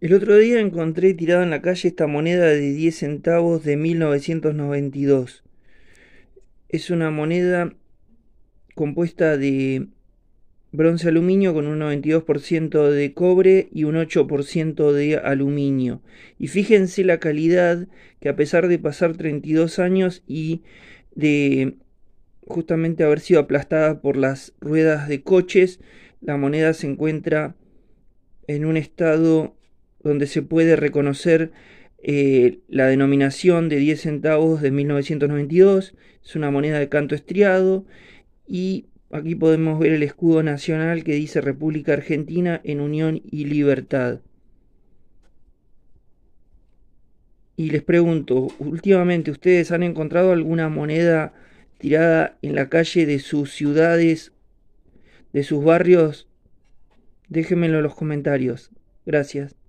El otro día encontré tirada en la calle esta moneda de 10 centavos de 1992. Es una moneda compuesta de bronce aluminio con un 92% de cobre y un 8% de aluminio. Y fíjense la calidad que a pesar de pasar 32 años y de justamente haber sido aplastada por las ruedas de coches, la moneda se encuentra en un estado donde se puede reconocer eh, la denominación de 10 centavos de 1992, es una moneda de canto estriado y aquí podemos ver el escudo nacional que dice República Argentina en unión y libertad. Y les pregunto, últimamente ustedes han encontrado alguna moneda tirada en la calle de sus ciudades, de sus barrios? Déjenmelo en los comentarios. Gracias.